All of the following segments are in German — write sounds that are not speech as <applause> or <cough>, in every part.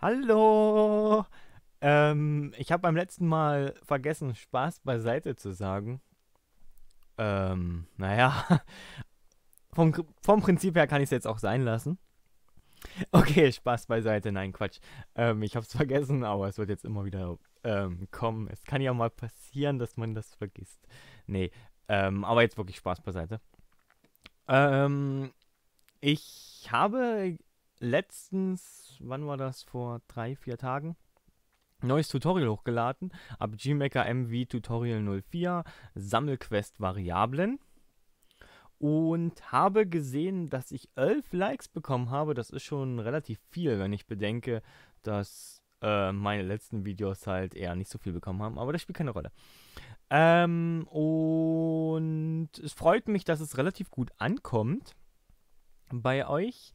Hallo! Ähm, ich habe beim letzten Mal vergessen, Spaß beiseite zu sagen. Ähm, naja, <laughs> vom, vom Prinzip her kann ich es jetzt auch sein lassen. Okay, Spaß beiseite, nein, Quatsch. Ähm, ich es <laughs> vergessen, aber es wird jetzt immer wieder ähm, kommen. Es kann ja mal passieren, dass man das vergisst. Nee, ähm, aber jetzt wirklich Spaß beiseite. Ähm, ich habe letztens, wann war das, vor drei, vier Tagen, ein neues Tutorial hochgeladen. Ab GMaker MV Tutorial 04, Sammelquest Variablen. Und habe gesehen, dass ich 11 Likes bekommen habe. Das ist schon relativ viel, wenn ich bedenke, dass äh, meine letzten Videos halt eher nicht so viel bekommen haben. Aber das spielt keine Rolle. Ähm, und es freut mich, dass es relativ gut ankommt bei euch.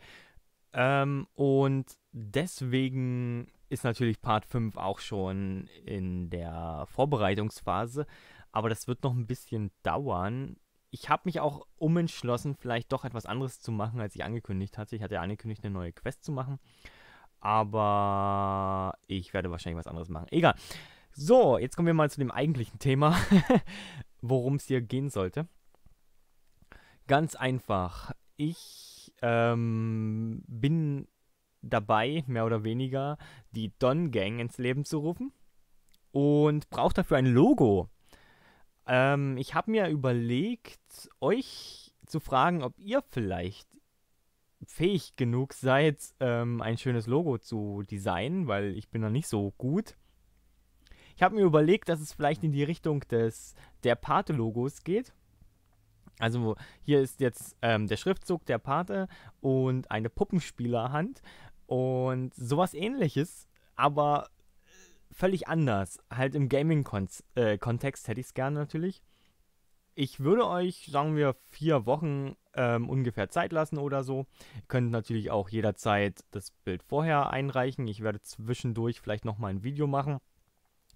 Ähm, und deswegen ist natürlich Part 5 auch schon in der Vorbereitungsphase, aber das wird noch ein bisschen dauern. Ich habe mich auch umentschlossen, vielleicht doch etwas anderes zu machen, als ich angekündigt hatte. Ich hatte ja angekündigt, eine neue Quest zu machen, aber ich werde wahrscheinlich was anderes machen. Egal. So, jetzt kommen wir mal zu dem eigentlichen Thema, <laughs> worum es hier gehen sollte. Ganz einfach. Ich ähm, bin dabei, mehr oder weniger, die Don Gang ins Leben zu rufen und brauche dafür ein Logo. Ähm, ich habe mir überlegt, euch zu fragen, ob ihr vielleicht fähig genug seid, ähm, ein schönes Logo zu designen, weil ich bin da nicht so gut. Ich habe mir überlegt, dass es vielleicht in die Richtung des der Pate-Logos geht. Also hier ist jetzt ähm, der Schriftzug der Pate und eine Puppenspielerhand und sowas ähnliches, aber äh, völlig anders. Halt im Gaming-Kontext äh, hätte ich es gerne natürlich. Ich würde euch, sagen wir, vier Wochen ähm, ungefähr Zeit lassen oder so. Ihr könnt natürlich auch jederzeit das Bild vorher einreichen. Ich werde zwischendurch vielleicht nochmal ein Video machen,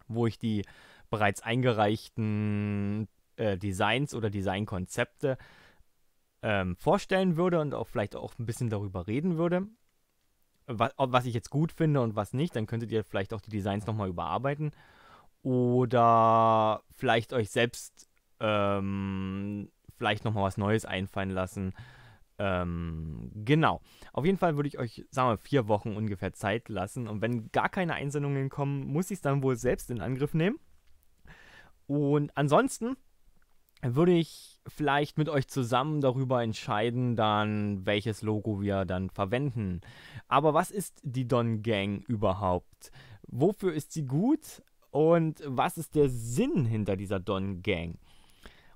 wo ich die bereits eingereichten äh, Designs oder Designkonzepte ähm, vorstellen würde und auch vielleicht auch ein bisschen darüber reden würde, was, was ich jetzt gut finde und was nicht, dann könntet ihr vielleicht auch die Designs nochmal überarbeiten oder vielleicht euch selbst ähm, vielleicht nochmal was Neues einfallen lassen. Ähm, genau. Auf jeden Fall würde ich euch, sagen wir, vier Wochen ungefähr Zeit lassen. Und wenn gar keine Einsendungen kommen, muss ich es dann wohl selbst in Angriff nehmen. Und ansonsten würde ich vielleicht mit euch zusammen darüber entscheiden, dann welches Logo wir dann verwenden. Aber was ist die Don Gang überhaupt? Wofür ist sie gut und was ist der Sinn hinter dieser Don Gang?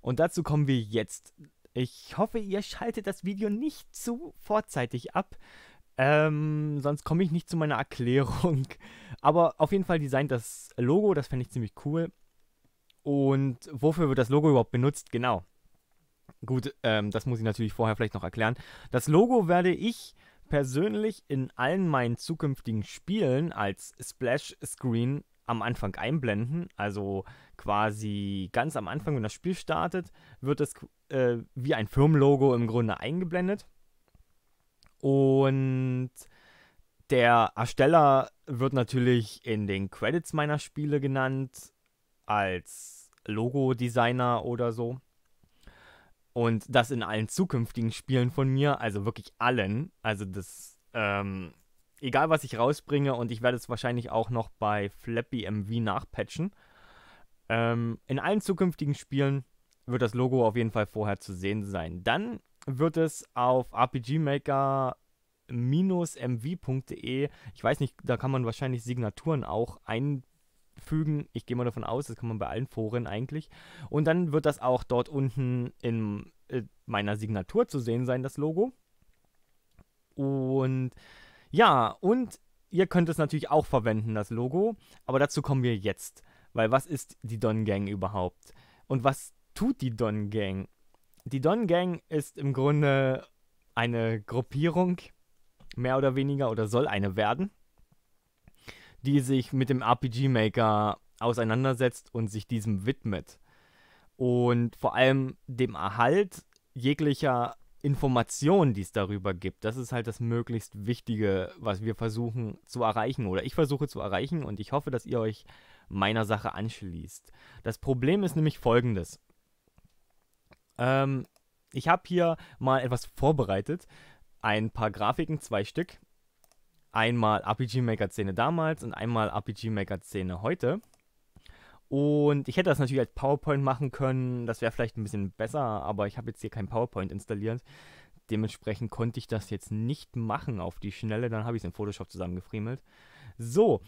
Und dazu kommen wir jetzt. Ich hoffe, ihr schaltet das Video nicht zu vorzeitig ab. Ähm, sonst komme ich nicht zu meiner Erklärung. <laughs> Aber auf jeden Fall designt das Logo, das fände ich ziemlich cool. Und wofür wird das Logo überhaupt benutzt? Genau. Gut, ähm, das muss ich natürlich vorher vielleicht noch erklären. Das Logo werde ich persönlich in allen meinen zukünftigen Spielen als Splash Screen am Anfang einblenden. Also quasi ganz am Anfang, wenn das Spiel startet, wird es äh, wie ein Firmenlogo im Grunde eingeblendet. Und der Ersteller wird natürlich in den Credits meiner Spiele genannt als Logo-Designer oder so. Und das in allen zukünftigen Spielen von mir, also wirklich allen. Also das, ähm, egal was ich rausbringe und ich werde es wahrscheinlich auch noch bei Flappy MV nachpatchen. Ähm, in allen zukünftigen Spielen wird das Logo auf jeden Fall vorher zu sehen sein. Dann wird es auf RPG RPGmaker mv.de, ich weiß nicht, da kann man wahrscheinlich Signaturen auch ein fügen. Ich gehe mal davon aus, das kann man bei allen Foren eigentlich. Und dann wird das auch dort unten in äh, meiner Signatur zu sehen sein, das Logo. Und ja, und ihr könnt es natürlich auch verwenden, das Logo. Aber dazu kommen wir jetzt. Weil was ist die Don Gang überhaupt? Und was tut die Don Gang? Die Don Gang ist im Grunde eine Gruppierung, mehr oder weniger, oder soll eine werden, die sich mit dem RPG Maker auseinandersetzt und sich diesem widmet. Und vor allem dem Erhalt jeglicher Informationen, die es darüber gibt. Das ist halt das möglichst Wichtige, was wir versuchen zu erreichen oder ich versuche zu erreichen und ich hoffe, dass ihr euch meiner Sache anschließt. Das Problem ist nämlich folgendes. Ähm, ich habe hier mal etwas vorbereitet. Ein paar Grafiken, zwei Stück. Einmal RPG Maker Szene damals und einmal RPG Maker Szene heute. Und ich hätte das natürlich als PowerPoint machen können, das wäre vielleicht ein bisschen besser, aber ich habe jetzt hier kein PowerPoint installiert. Dementsprechend konnte ich das jetzt nicht machen auf die Schnelle, dann habe ich es in Photoshop zusammengefriemelt. So,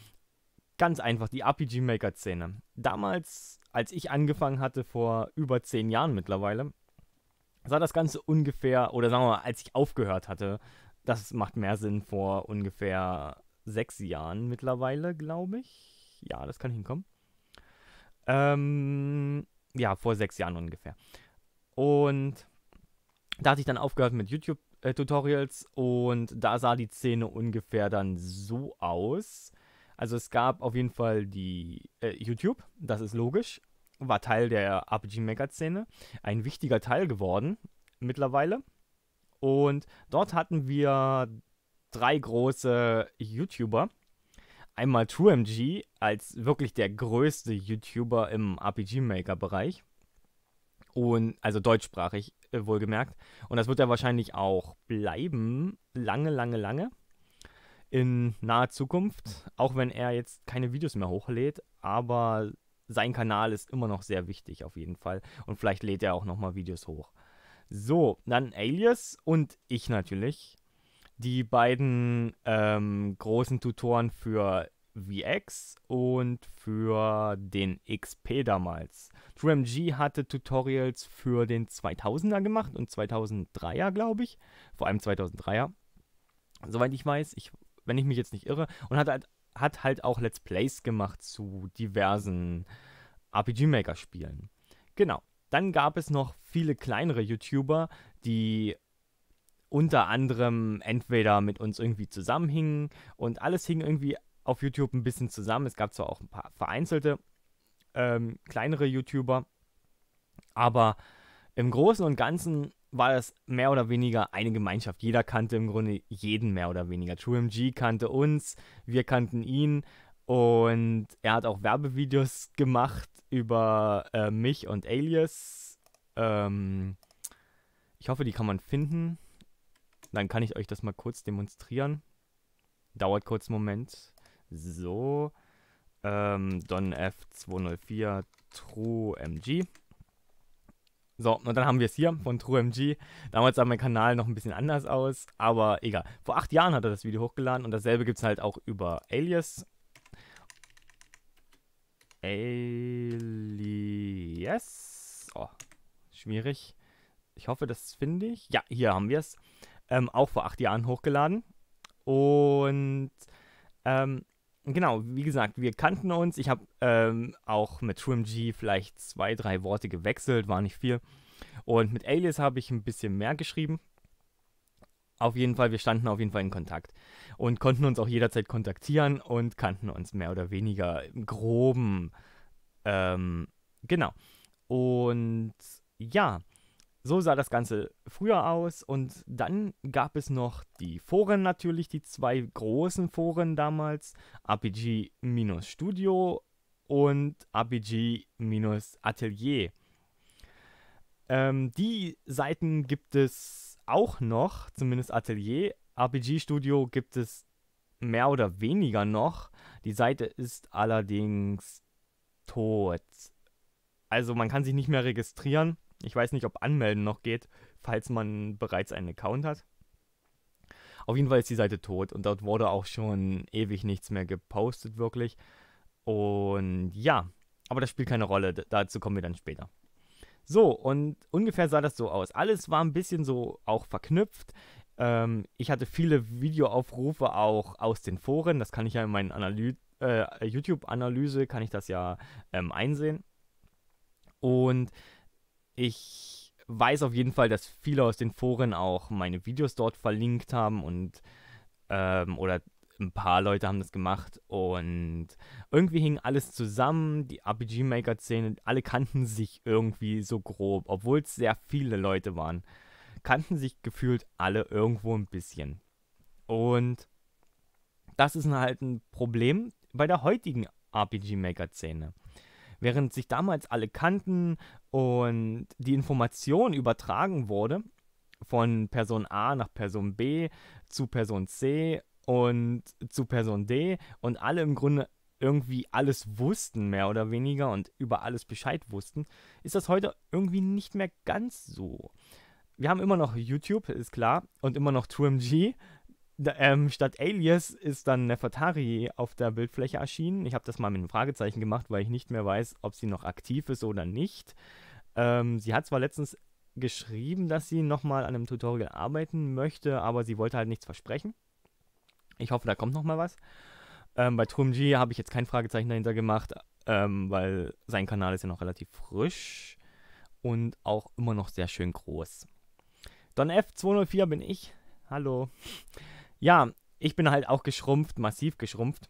ganz einfach, die RPG Maker Szene. Damals, als ich angefangen hatte, vor über zehn Jahren mittlerweile, sah das Ganze ungefähr, oder sagen wir mal, als ich aufgehört hatte, das macht mehr Sinn vor ungefähr sechs Jahren mittlerweile, glaube ich. Ja, das kann hinkommen. Ähm, ja, vor sechs Jahren ungefähr. Und da hatte ich dann aufgehört mit YouTube-Tutorials und da sah die Szene ungefähr dann so aus. Also es gab auf jeden Fall die äh, YouTube, das ist logisch, war Teil der RPG-Mega-Szene, ein wichtiger Teil geworden mittlerweile. Und dort hatten wir drei große YouTuber. Einmal TrueMG als wirklich der größte YouTuber im RPG-Maker-Bereich. Und also deutschsprachig äh, wohlgemerkt. Und das wird er wahrscheinlich auch bleiben. Lange, lange, lange. In naher Zukunft. Auch wenn er jetzt keine Videos mehr hochlädt. Aber sein Kanal ist immer noch sehr wichtig auf jeden Fall. Und vielleicht lädt er auch nochmal Videos hoch. So, dann Alias und ich natürlich. Die beiden ähm, großen Tutoren für VX und für den XP damals. TrueMG hatte Tutorials für den 2000er gemacht und 2003er, glaube ich. Vor allem 2003er. Soweit ich weiß, ich, wenn ich mich jetzt nicht irre. Und hat halt, hat halt auch Let's Plays gemacht zu diversen RPG-Maker-Spielen. Genau. Dann gab es noch viele kleinere YouTuber, die unter anderem entweder mit uns irgendwie zusammenhingen und alles hing irgendwie auf YouTube ein bisschen zusammen. Es gab zwar auch ein paar vereinzelte ähm, kleinere YouTuber, aber im Großen und Ganzen war das mehr oder weniger eine Gemeinschaft. Jeder kannte im Grunde jeden mehr oder weniger. TrueMG kannte uns, wir kannten ihn und er hat auch Werbevideos gemacht über äh, mich und Alias. Ähm, ich hoffe, die kann man finden. Dann kann ich euch das mal kurz demonstrieren. Dauert kurz einen Moment. So. Ähm, Don F204 True MG. So, und dann haben wir es hier von TrueMG. Damals sah mein Kanal noch ein bisschen anders aus, aber egal. Vor acht Jahren hat er das Video hochgeladen und dasselbe gibt es halt auch über Alias. Alias. Oh, schwierig. Ich hoffe, das finde ich. Ja, hier haben wir es. Ähm, auch vor acht Jahren hochgeladen. Und ähm, genau, wie gesagt, wir kannten uns. Ich habe ähm, auch mit TrueMG vielleicht zwei, drei Worte gewechselt, war nicht viel. Und mit Alias habe ich ein bisschen mehr geschrieben auf jeden Fall, wir standen auf jeden Fall in Kontakt und konnten uns auch jederzeit kontaktieren und kannten uns mehr oder weniger im groben. Ähm, genau. Und ja, so sah das Ganze früher aus. Und dann gab es noch die Foren natürlich, die zwei großen Foren damals, RPG-Studio und RPG-Atelier. Ähm, die Seiten gibt es auch noch, zumindest Atelier RPG Studio gibt es mehr oder weniger noch. Die Seite ist allerdings tot. Also man kann sich nicht mehr registrieren. Ich weiß nicht, ob anmelden noch geht, falls man bereits einen Account hat. Auf jeden Fall ist die Seite tot und dort wurde auch schon ewig nichts mehr gepostet, wirklich. Und ja, aber das spielt keine Rolle, dazu kommen wir dann später. So, und ungefähr sah das so aus. Alles war ein bisschen so auch verknüpft. Ähm, ich hatte viele Videoaufrufe auch aus den Foren. Das kann ich ja in meinen Analy äh, YouTube-Analyse, kann ich das ja ähm, einsehen. Und ich weiß auf jeden Fall, dass viele aus den Foren auch meine Videos dort verlinkt haben und ähm, oder ein paar Leute haben das gemacht und irgendwie hing alles zusammen. Die RPG-Maker-Szene, alle kannten sich irgendwie so grob, obwohl es sehr viele Leute waren, kannten sich gefühlt alle irgendwo ein bisschen. Und das ist halt ein Problem bei der heutigen RPG-Maker-Szene. Während sich damals alle kannten und die Information übertragen wurde von Person A nach Person B zu Person C und zu Person D und alle im Grunde irgendwie alles wussten, mehr oder weniger, und über alles Bescheid wussten, ist das heute irgendwie nicht mehr ganz so. Wir haben immer noch YouTube, ist klar, und immer noch TrueMG. Da, ähm, statt Alias ist dann Nefertari auf der Bildfläche erschienen. Ich habe das mal mit einem Fragezeichen gemacht, weil ich nicht mehr weiß, ob sie noch aktiv ist oder nicht. Ähm, sie hat zwar letztens geschrieben, dass sie nochmal an einem Tutorial arbeiten möchte, aber sie wollte halt nichts versprechen. Ich hoffe, da kommt noch mal was. Ähm, bei TruMG habe ich jetzt kein Fragezeichen dahinter gemacht, ähm, weil sein Kanal ist ja noch relativ frisch und auch immer noch sehr schön groß. Don F204 bin ich. Hallo. Ja, ich bin halt auch geschrumpft, massiv geschrumpft,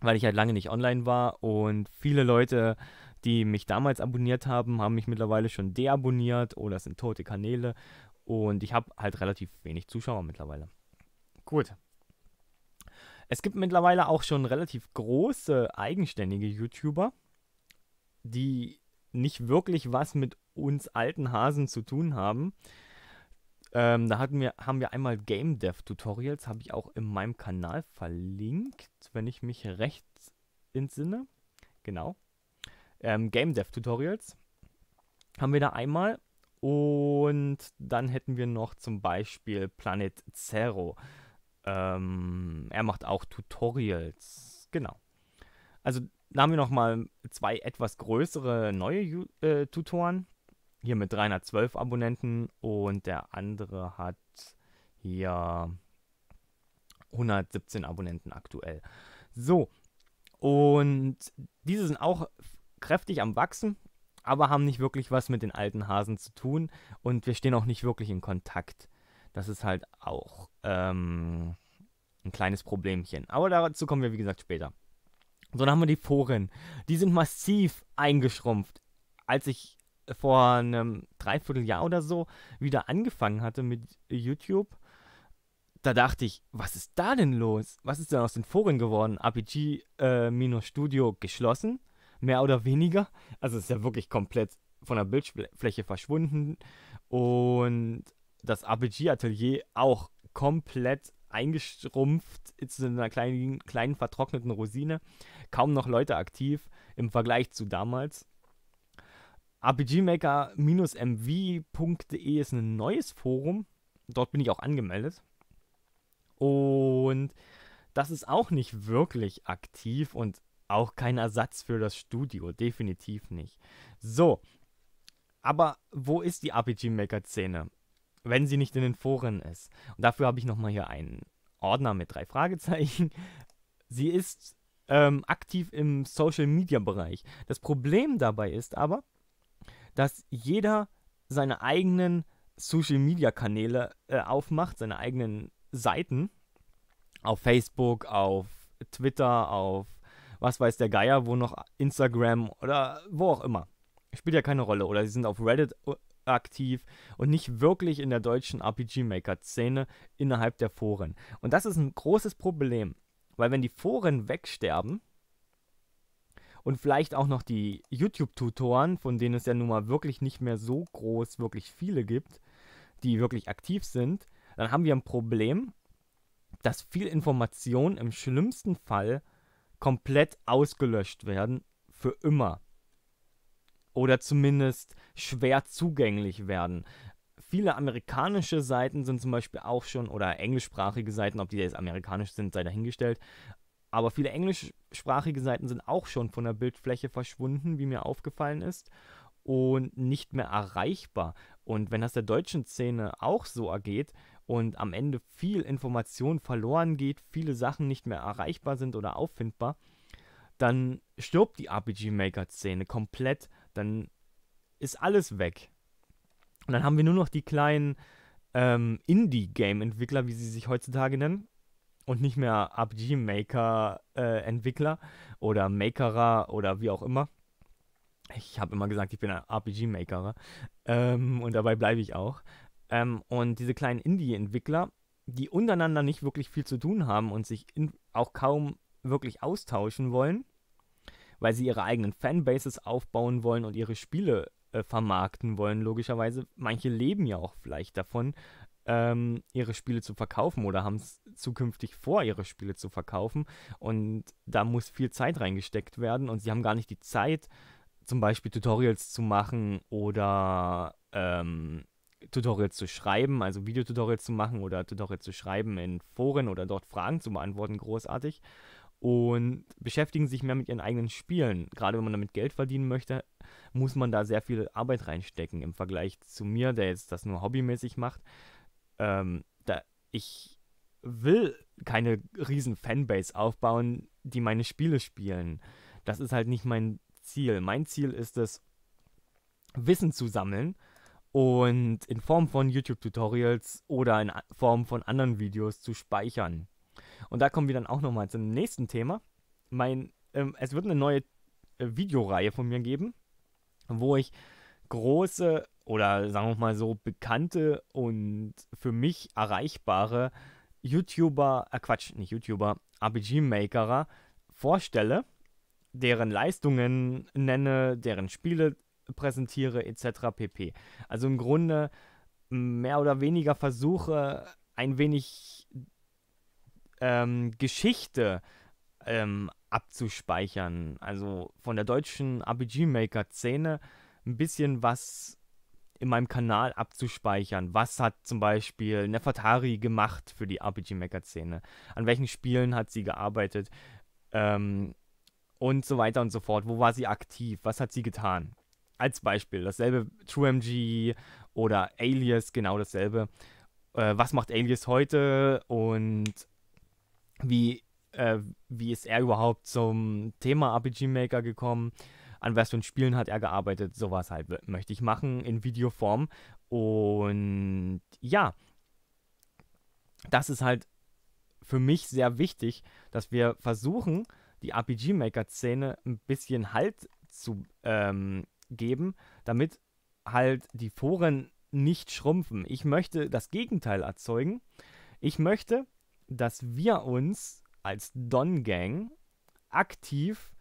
weil ich halt lange nicht online war und viele Leute, die mich damals abonniert haben, haben mich mittlerweile schon deabonniert oder sind tote Kanäle und ich habe halt relativ wenig Zuschauer mittlerweile. Gut, es gibt mittlerweile auch schon relativ große eigenständige YouTuber, die nicht wirklich was mit uns alten Hasen zu tun haben. Ähm, da hatten wir, haben wir einmal Game Dev Tutorials, habe ich auch in meinem Kanal verlinkt, wenn ich mich recht entsinne. Genau. Ähm, Game Dev Tutorials haben wir da einmal. Und dann hätten wir noch zum Beispiel Planet Zero. Ähm, er macht auch Tutorials. Genau. Also da haben wir nochmal zwei etwas größere neue äh, Tutoren. Hier mit 312 Abonnenten und der andere hat hier 117 Abonnenten aktuell. So, und diese sind auch kräftig am Wachsen, aber haben nicht wirklich was mit den alten Hasen zu tun und wir stehen auch nicht wirklich in Kontakt. Das ist halt auch ähm, ein kleines Problemchen. Aber dazu kommen wir, wie gesagt, später. So, dann haben wir die Foren. Die sind massiv eingeschrumpft. Als ich vor einem Dreivierteljahr oder so wieder angefangen hatte mit YouTube, da dachte ich, was ist da denn los? Was ist denn aus den Foren geworden? RPG-Studio äh, geschlossen, mehr oder weniger. Also es ist ja wirklich komplett von der Bildfläche verschwunden. Und das RPG-Atelier auch komplett eingeschrumpft zu einer kleinen, kleinen vertrockneten Rosine. Kaum noch Leute aktiv im Vergleich zu damals. RPGmaker-mv.de ist ein neues Forum. Dort bin ich auch angemeldet. Und das ist auch nicht wirklich aktiv und auch kein Ersatz für das Studio. Definitiv nicht. So. Aber wo ist die RPG-Maker-Szene? wenn sie nicht in den Foren ist. Und dafür habe ich nochmal hier einen Ordner mit drei Fragezeichen. <laughs> Sie ist ähm, aktiv im Social-Media-Bereich. Das Problem dabei ist aber, dass jeder seine eigenen Social-Media-Kanäle äh, aufmacht, seine eigenen Seiten auf Facebook, auf Twitter, auf was weiß der Geier, wo noch Instagram oder wo auch immer. Spielt ja keine Rolle. Oder sie sind auf Reddit aktiv und nicht wirklich in der deutschen RPG-Maker-Szene innerhalb der Foren. Und das ist ein großes Problem, weil wenn die Foren wegsterben und vielleicht auch noch die YouTube-Tutoren, von denen es ja nun mal wirklich nicht mehr so groß wirklich viele gibt, die wirklich aktiv sind, dann haben wir ein Problem, dass viel Information im schlimmsten Fall komplett ausgelöscht werden, für immer oder zumindest schwer zugänglich werden. Viele amerikanische Seiten sind zum Beispiel auch schon, oder englischsprachige Seiten, ob die jetzt amerikanisch sind, sei dahingestellt, aber viele englischsprachige Seiten sind auch schon von der Bildfläche verschwunden, wie mir aufgefallen ist, und nicht mehr erreichbar. Und wenn das der deutschen Szene auch so ergeht und am Ende viel Information verloren geht, viele Sachen nicht mehr erreichbar sind oder auffindbar, dann stirbt die RPG-Maker-Szene komplett dann ist alles weg. Und dann haben wir nur noch die kleinen ähm, Indie-Game-Entwickler, wie sie sich heutzutage nennen. Und nicht mehr RPG-Maker-Entwickler äh, oder Makerer oder wie auch immer. Ich habe immer gesagt, ich bin ein RPG-Makerer. Ähm, und dabei bleibe ich auch. Ähm, und diese kleinen Indie-Entwickler, die untereinander nicht wirklich viel zu tun haben und sich in, auch kaum wirklich austauschen wollen, weil sie ihre eigenen Fanbases aufbauen wollen und ihre Spiele äh, vermarkten wollen, logischerweise. Manche leben ja auch vielleicht davon, ähm, ihre Spiele zu verkaufen oder haben es zukünftig vor, ihre Spiele zu verkaufen. Und da muss viel Zeit reingesteckt werden und sie haben gar nicht die Zeit, zum Beispiel Tutorials zu machen oder ähm, Tutorials zu schreiben, also Videotutorials zu machen oder Tutorials zu schreiben in Foren oder dort Fragen zu beantworten, großartig und beschäftigen sich mehr mit ihren eigenen Spielen. Gerade wenn man damit Geld verdienen möchte, muss man da sehr viel Arbeit reinstecken im Vergleich zu mir, der jetzt das nur hobbymäßig macht. Ähm, da ich will keine riesen Fanbase aufbauen, die meine Spiele spielen. Das ist halt nicht mein Ziel. Mein Ziel ist es, Wissen zu sammeln und in Form von YouTube-Tutorials oder in Form von anderen Videos zu speichern. Und da kommen wir dann auch nochmal zum nächsten Thema. Mein, ähm, es wird eine neue äh, Videoreihe von mir geben, wo ich große oder sagen wir mal so bekannte und für mich erreichbare YouTuber, äh Quatsch, nicht YouTuber, RPG-Makerer vorstelle, deren Leistungen nenne, deren Spiele präsentiere etc. pp. Also im Grunde mehr oder weniger versuche, ein wenig ähm, Geschichte ähm, abzuspeichern. Also von der deutschen RPG-Maker-Szene ein bisschen was in meinem Kanal abzuspeichern. Was hat zum Beispiel Nefertari gemacht für die RPG-Maker-Szene? An welchen Spielen hat sie gearbeitet? Ähm, und so weiter und so fort. Wo war sie aktiv? Was hat sie getan? Als Beispiel, dasselbe TrueMG oder Alias, genau dasselbe. Äh, was macht Alias heute und wie, äh, wie ist er überhaupt zum Thema RPG Maker gekommen, an was für ein Spielen hat er gearbeitet, sowas halt möchte ich machen in Videoform. Und ja, das ist halt für mich sehr wichtig, dass wir versuchen, die RPG Maker Szene ein bisschen Halt zu ähm, geben, damit halt die Foren nicht schrumpfen. Ich möchte das Gegenteil erzeugen. Ich möchte, dass wir uns als Don Gang aktiv,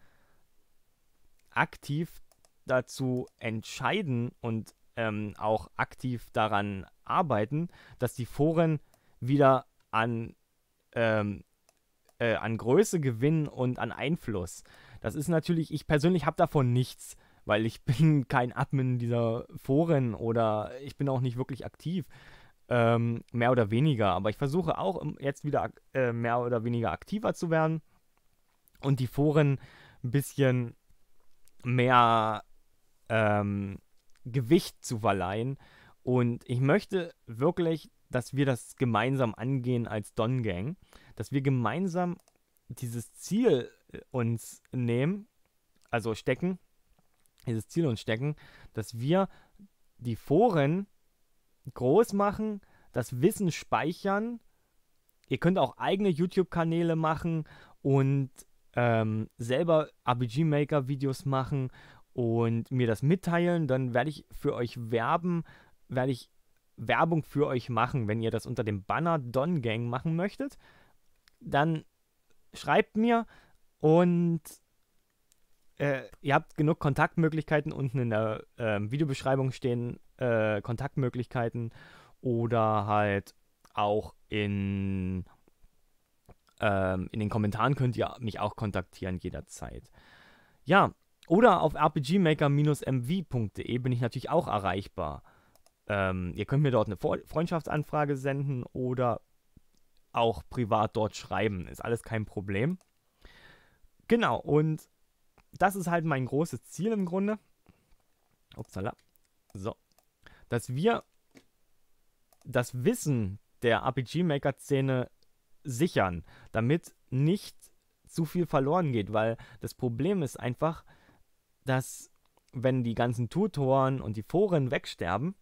aktiv dazu entscheiden und ähm, auch aktiv daran arbeiten, dass die Foren wieder an, ähm, äh, an Größe gewinnen und an Einfluss. Das ist natürlich, ich persönlich habe davon nichts, weil ich <laughs> bin kein Admin dieser Foren oder ich bin auch nicht wirklich aktiv ähm, mehr oder weniger. Aber ich versuche auch jetzt wieder äh, mehr oder weniger aktiver zu werden und die Foren ein bisschen mehr ähm, Gewicht zu verleihen. Und ich möchte wirklich, dass wir das gemeinsam angehen als Don Gang, dass wir gemeinsam dieses Ziel äh, uns nehmen, also stecken, dieses Ziel uns stecken, dass wir die Foren groß machen, das Wissen speichern. Ihr könnt auch eigene YouTube-Kanäle machen und ähm, selber RPG Maker Videos machen und mir das mitteilen, dann werde ich für euch werben, werde ich Werbung für euch machen, wenn ihr das unter dem Banner Don Gang machen möchtet. Dann schreibt mir und äh, ihr habt genug Kontaktmöglichkeiten. Unten in der äh, Videobeschreibung stehen äh, Kontaktmöglichkeiten oder halt auch in, ähm, in den Kommentaren könnt ihr mich auch kontaktieren jederzeit. Ja, oder auf rpgmaker-mv.de bin ich natürlich auch erreichbar. Ähm, ihr könnt mir dort eine Freundschaftsanfrage senden oder auch privat dort schreiben. Ist alles kein Problem. Genau, und das ist halt mein großes Ziel im Grunde. Upsala. So. Dass wir das Wissen der RPG-Maker-Szene sichern, damit nicht zu viel verloren geht, weil das Problem ist einfach, dass wenn die ganzen Tutoren und die Foren wegsterben,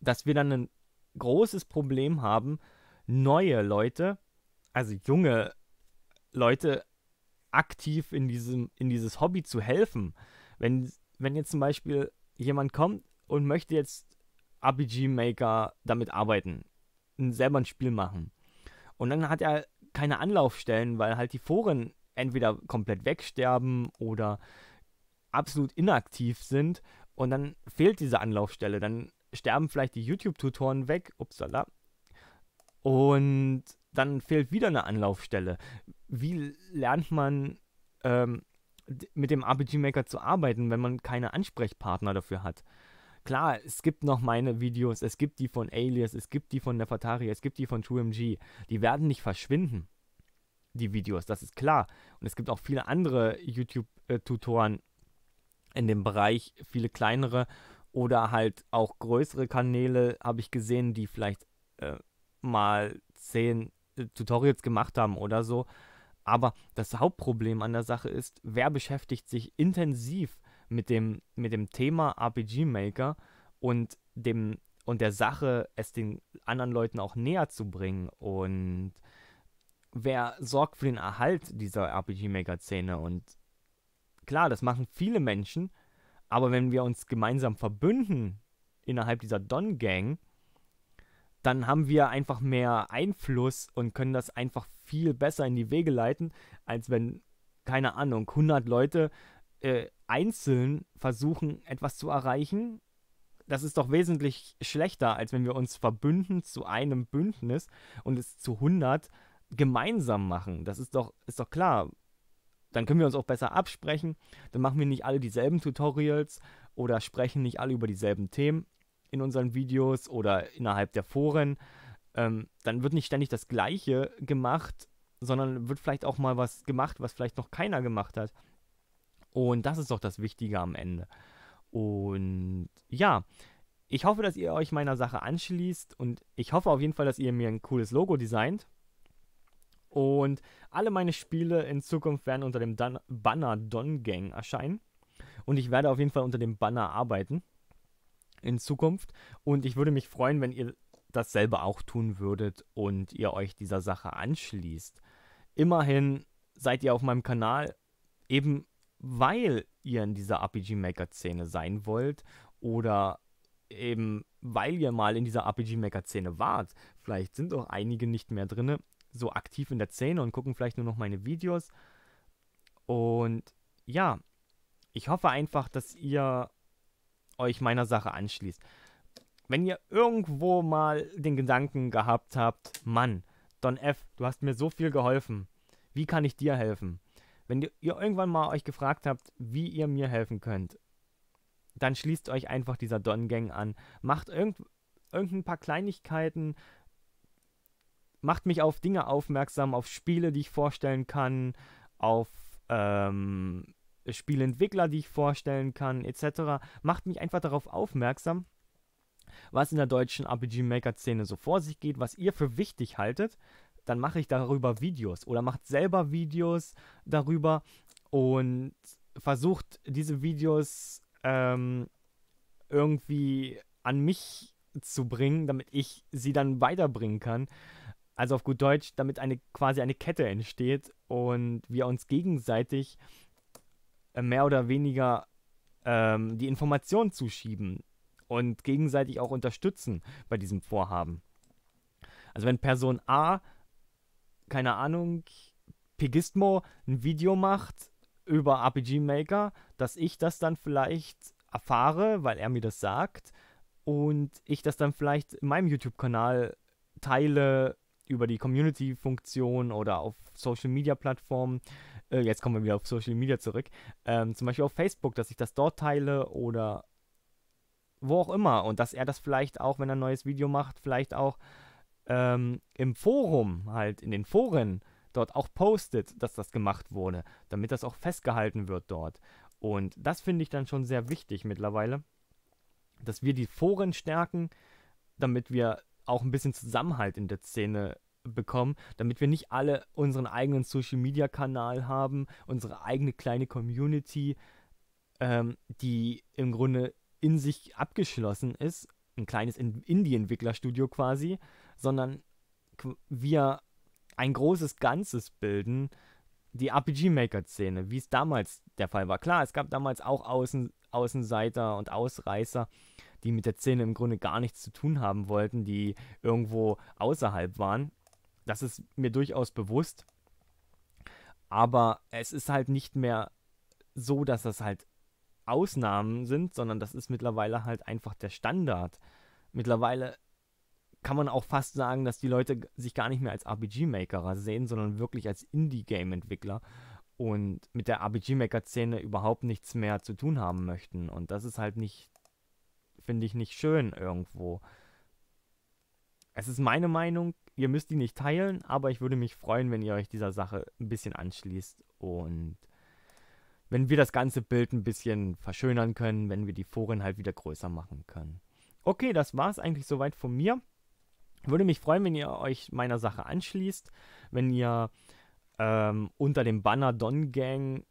dass wir dann ein großes Problem haben, neue Leute, also junge Leute aktiv in, diesem, in dieses Hobby zu helfen. Wenn, wenn jetzt zum Beispiel jemand kommt und möchte jetzt RPG-Maker damit arbeiten, selber ein Spiel machen. Und dann hat er keine Anlaufstellen, weil halt die Foren entweder komplett wegsterben oder absolut inaktiv sind. Und dann fehlt diese Anlaufstelle. Dann sterben vielleicht die YouTube-Tutoren weg. Upsala. Und dann fehlt wieder eine Anlaufstelle. Wie lernt man ähm, mit dem RPG-Maker zu arbeiten, wenn man keine Ansprechpartner dafür hat? Klar, es gibt noch meine Videos, es gibt die von Alias, es gibt die von Nefertari, es gibt die von TrueMG. Die werden nicht verschwinden, die Videos, das ist klar. Und es gibt auch viele andere YouTube-Tutoren in dem Bereich, viele kleinere oder halt auch größere Kanäle habe ich gesehen, die vielleicht äh, mal 10, Tutorials gemacht haben oder so. Aber das Hauptproblem an der Sache ist, wer beschäftigt sich intensiv mit dem, mit dem Thema RPG Maker und dem und der Sache, es den anderen Leuten auch näher zu bringen und wer sorgt für den Erhalt dieser RPG Maker Szene und klar, das machen viele Menschen, aber wenn wir uns gemeinsam verbünden innerhalb dieser Don Gang, dann haben wir einfach mehr Einfluss und können das einfach viel besser in die Wege leiten, als wenn, keine Ahnung, 100 Leute äh, einzeln versuchen, etwas zu erreichen. Das ist doch wesentlich schlechter, als wenn wir uns verbünden zu einem Bündnis und es zu 100 gemeinsam machen. Das ist doch, ist doch klar. Dann können wir uns auch besser absprechen. Dann machen wir nicht alle dieselben Tutorials oder sprechen nicht alle über dieselben Themen in unseren Videos oder innerhalb der Foren, ähm, dann wird nicht ständig das Gleiche gemacht, sondern wird vielleicht auch mal was gemacht, was vielleicht noch keiner gemacht hat. Und das ist doch das Wichtige am Ende. Und ja, ich hoffe, dass ihr euch meiner Sache anschließt und ich hoffe auf jeden Fall, dass ihr mir ein cooles Logo designt. Und alle meine Spiele in Zukunft werden unter dem Dan Banner Don Gang erscheinen. Und ich werde auf jeden Fall unter dem Banner arbeiten in Zukunft. Und ich würde mich freuen, wenn ihr dasselbe auch tun würdet und ihr euch dieser Sache anschließt. Immerhin seid ihr auf meinem Kanal eben weil ihr in dieser RPG Maker Szene sein wollt oder eben weil ihr mal in dieser RPG Maker Szene wart. Vielleicht sind auch einige nicht mehr drinne so aktiv in der Szene und gucken vielleicht nur noch meine Videos. Und ja, ich hoffe einfach, dass ihr euch meiner Sache anschließt. Wenn ihr irgendwo mal den Gedanken gehabt habt, Mann, Don F., du hast mir so viel geholfen. Wie kann ich dir helfen? Wenn ihr irgendwann mal euch gefragt habt, wie ihr mir helfen könnt, dann schließt euch einfach dieser Don-Gang an. Macht irgend, irgendein paar Kleinigkeiten, macht mich auf Dinge aufmerksam, auf Spiele, die ich vorstellen kann, auf ähm, äh, Spielentwickler, die ich vorstellen kann, etc. Macht mich einfach darauf aufmerksam, was in der deutschen RPG-Maker-Szene so vor sich geht, was ihr für wichtig haltet. Dann mache ich darüber Videos oder macht selber Videos darüber und versucht diese Videos ähm, irgendwie an mich zu bringen, damit ich sie dann weiterbringen kann. Also auf gut Deutsch, damit eine quasi eine Kette entsteht und wir uns gegenseitig äh, mehr oder weniger ähm, die Informationen zuschieben und gegenseitig auch unterstützen bei diesem Vorhaben. Also wenn Person A, keine Ahnung, Pegismo ein Video macht über RPG Maker, dass ich das dann vielleicht erfahre, weil er mir das sagt und ich das dann vielleicht in meinem YouTube-Kanal teile über die Community-Funktion oder auf Social-Media-Plattformen, äh, jetzt kommen wir wieder auf Social Media zurück, ähm, zum Beispiel auf Facebook, dass ich das dort teile oder wo auch immer. Und dass er das vielleicht auch, wenn er ein neues Video macht, vielleicht auch ähm, im Forum, halt in den Foren dort auch postet, dass das gemacht wurde, damit das auch festgehalten wird dort. Und das finde ich dann schon sehr wichtig mittlerweile, dass wir die Foren stärken, damit wir auch ein bisschen Zusammenhalt in der Szene bekommen, damit wir nicht alle unseren eigenen Social-Media-Kanal haben, unsere eigene kleine Community, ähm, die im Grunde in sich abgeschlossen ist, ein kleines Indie-Entwicklerstudio quasi, sondern wir ein großes Ganzes bilden, die RPG-Maker-Szene, wie es damals der Fall war. Klar, es gab damals auch Außen Außenseiter und Ausreißer, die mit der Szene im Grunde gar nichts zu tun haben wollten, die irgendwo außerhalb waren. Das ist mir durchaus bewusst. Aber es ist halt nicht mehr so, dass das halt Ausnahmen sind, sondern das ist mittlerweile halt einfach der Standard. Mittlerweile kann man auch fast sagen, dass die Leute sich gar nicht mehr als rpg makerer sehen, sondern wirklich als Indie-Game-Entwickler und mit der RPG-Maker-Szene überhaupt nichts mehr zu tun haben möchten. Und das ist halt nicht, finde ich, nicht schön irgendwo. Es ist meine Meinung, Ihr müsst die nicht teilen, aber ich würde mich freuen, wenn ihr euch dieser Sache ein bisschen anschließt und wenn wir das ganze Bild ein bisschen verschönern können, wenn wir die Foren halt wieder größer machen können. Okay, das war es eigentlich soweit von mir. Würde mich freuen, wenn ihr euch meiner Sache anschließt, wenn ihr ähm, unter dem Banner Don Gang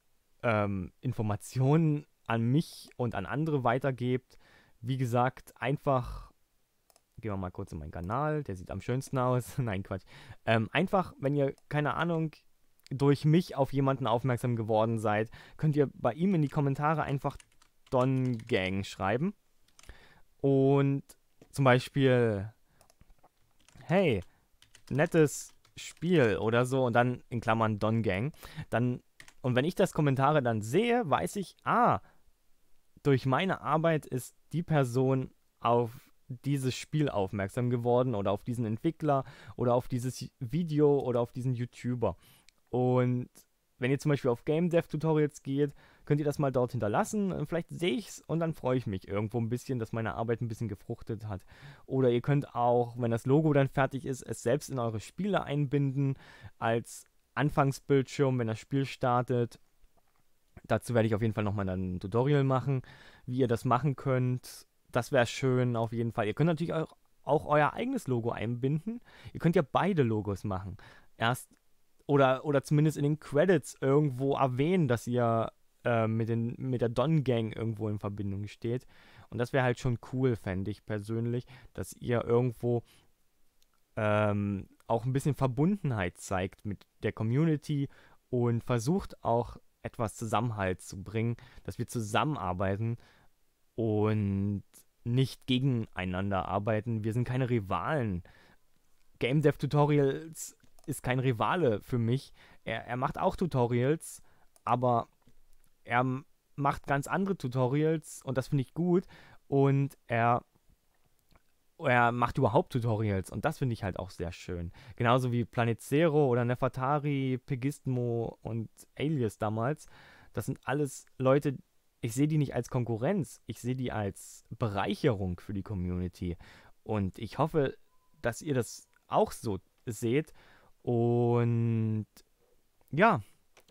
ähm, Informationen an mich und an andere weitergebt. Wie gesagt, einfach gehen wir mal kurz in meinen Kanal, der sieht am schönsten aus. <laughs> Nein, Quatsch. Ähm, einfach, wenn ihr, keine Ahnung, durch mich auf jemanden aufmerksam geworden seid, könnt ihr bei ihm in die Kommentare einfach Don Gang schreiben. Und zum Beispiel, hey, nettes Spiel oder so und dann in Klammern Don Gang. Dann, und wenn ich das Kommentare dann sehe, weiß ich, ah, durch meine Arbeit ist die Person auf dieses Spiel aufmerksam geworden oder auf diesen Entwickler oder auf dieses Video oder auf diesen YouTuber. Und wenn ihr zum Beispiel auf Game Dev Tutorials geht, könnt ihr das mal dort hinterlassen. Vielleicht sehe ich es und dann freue ich mich irgendwo ein bisschen, dass meine Arbeit ein bisschen gefruchtet hat. Oder ihr könnt auch, wenn das Logo dann fertig ist, es selbst in eure Spiele einbinden als Anfangsbildschirm, wenn das Spiel startet. Dazu werde ich auf jeden Fall nochmal ein Tutorial machen, wie ihr das machen könnt das wäre schön auf jeden Fall. Ihr könnt natürlich auch, auch euer eigenes Logo einbinden. Ihr könnt ja beide Logos machen. Erst oder, oder zumindest in den Credits irgendwo erwähnen, dass ihr äh, mit, den, mit der Don Gang irgendwo in Verbindung steht. Und das wäre halt schon cool, fände ich persönlich, dass ihr irgendwo ähm, auch ein bisschen Verbundenheit zeigt mit der Community und versucht auch etwas Zusammenhalt zu bringen, dass wir zusammenarbeiten und nicht gegeneinander arbeiten. Wir sind keine Rivalen. Game Dev Tutorials ist kein Rivale für mich. Er, er macht auch Tutorials, aber er macht ganz andere Tutorials und das finde ich gut. Und er, er macht überhaupt Tutorials und das finde ich halt auch sehr schön. Genauso wie Planet Zero oder Nefertari, Pegismo und Alias damals. Das sind alles Leute, die ich sehe die nicht als Konkurrenz, ich sehe die als Bereicherung für die Community. Und ich hoffe, dass ihr das auch so seht. Und ja,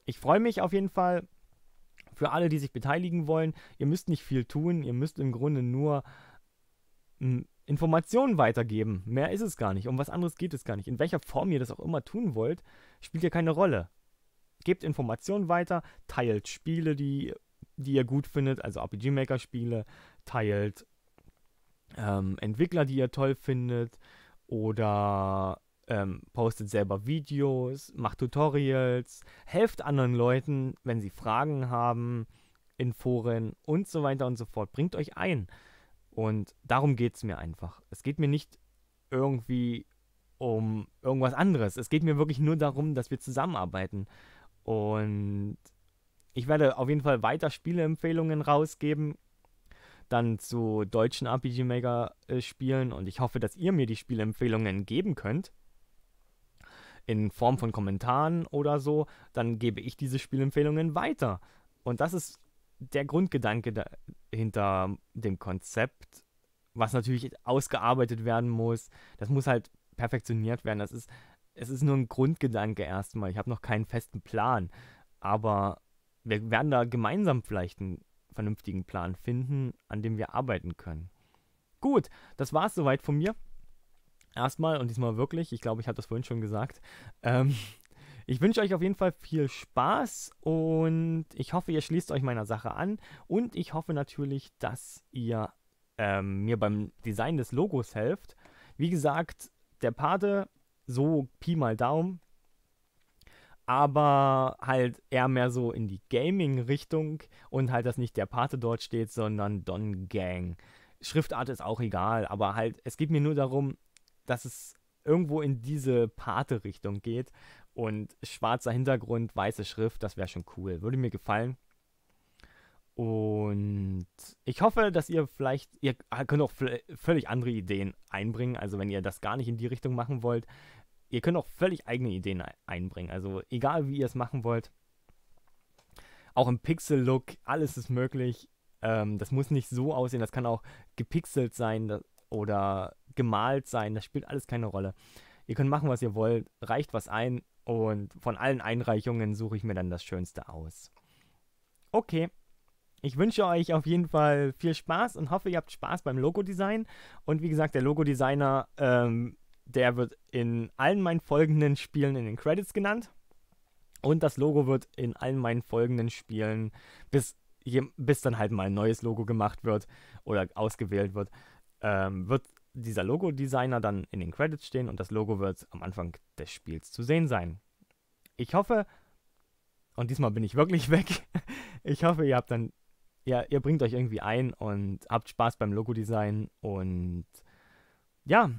ich freue mich auf jeden Fall für alle, die sich beteiligen wollen. Ihr müsst nicht viel tun, ihr müsst im Grunde nur hm, Informationen weitergeben. Mehr ist es gar nicht. Um was anderes geht es gar nicht. In welcher Form ihr das auch immer tun wollt, spielt ja keine Rolle. Gebt Informationen weiter, teilt Spiele, die die ihr gut findet, also RPG Maker Spiele, teilt ähm, Entwickler, die ihr toll findet oder ähm, postet selber Videos, macht Tutorials, helft anderen Leuten, wenn sie Fragen haben in Foren und so weiter und so fort. Bringt euch ein. Und darum geht es mir einfach. Es geht mir nicht irgendwie um irgendwas anderes. Es geht mir wirklich nur darum, dass wir zusammenarbeiten. Und ich werde auf jeden Fall weiter Spieleempfehlungen rausgeben, dann zu deutschen RPG Maker äh, Spielen und ich hoffe, dass ihr mir die Spielempfehlungen geben könnt. In Form von Kommentaren oder so, dann gebe ich diese Spielempfehlungen weiter. Und das ist der Grundgedanke da, hinter dem Konzept, was natürlich ausgearbeitet werden muss. Das muss halt perfektioniert werden. Das ist, es ist nur ein Grundgedanke erstmal. Ich habe noch keinen festen Plan. Aber wir werden da gemeinsam vielleicht einen vernünftigen Plan finden, an dem wir arbeiten können. Gut, das war es soweit von mir. Erstmal und diesmal wirklich, ich glaube, ich habe das vorhin schon gesagt. Ähm, <laughs> ich wünsche euch auf jeden Fall viel Spaß und ich hoffe, ihr schließt euch meiner Sache an und ich hoffe natürlich, dass ihr ähm, mir beim Design des Logos helft. Wie gesagt, der Pate, so Pi mal Daumen, aber halt eher mehr so in die Gaming-Richtung und halt, dass nicht der Pate dort steht, sondern Don Gang. Schriftart ist auch egal, aber halt, es geht mir nur darum, dass es irgendwo in diese Pate-Richtung geht und schwarzer Hintergrund, weiße Schrift, das wäre schon cool, würde mir gefallen. Und ich hoffe, dass ihr vielleicht, ihr könnt auch völlig andere Ideen einbringen. Also wenn ihr das gar nicht in die Richtung machen wollt, ihr könnt auch völlig eigene Ideen einbringen. Also egal wie ihr es machen wollt. Auch im Pixel-Look, alles ist möglich. Ähm, das muss nicht so aussehen, das kann auch gepixelt sein oder gemalt sein. Das spielt alles keine Rolle. Ihr könnt machen, was ihr wollt, reicht was ein und von allen Einreichungen suche ich mir dann das Schönste aus. Okay. Ich wünsche euch auf jeden Fall viel Spaß und hoffe, ihr habt Spaß beim Logo-Design. Und wie gesagt, der Logodesigner ähm, der wird in allen meinen folgenden Spielen in den Credits genannt. Und das Logo wird in allen meinen folgenden Spielen, bis, bis dann halt mal ein neues Logo gemacht wird oder ausgewählt wird, ähm, wird dieser Logo-Designer dann in den Credits stehen und das Logo wird am Anfang des Spiels zu sehen sein. Ich hoffe, und diesmal bin ich wirklich <laughs> weg, ich hoffe, ihr habt dann, ja, ihr bringt euch irgendwie ein und habt Spaß beim Logo-Design und ja,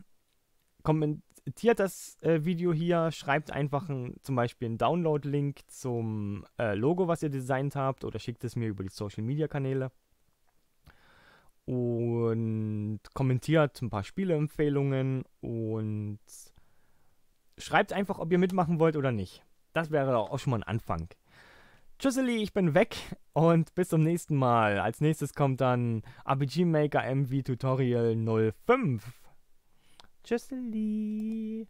kommentiert das äh, Video hier, schreibt einfach ein, zum Beispiel einen Download-Link zum äh, Logo, was ihr designt habt, oder schickt es mir über die Social-Media-Kanäle. Und kommentiert ein paar Spieleempfehlungen und schreibt einfach, ob ihr mitmachen wollt oder nicht. Das wäre auch schon mal ein Anfang. Tschüsseli, ich bin weg und bis zum nächsten Mal. Als nächstes kommt dann RPG Maker MV Tutorial 05. Just a lee.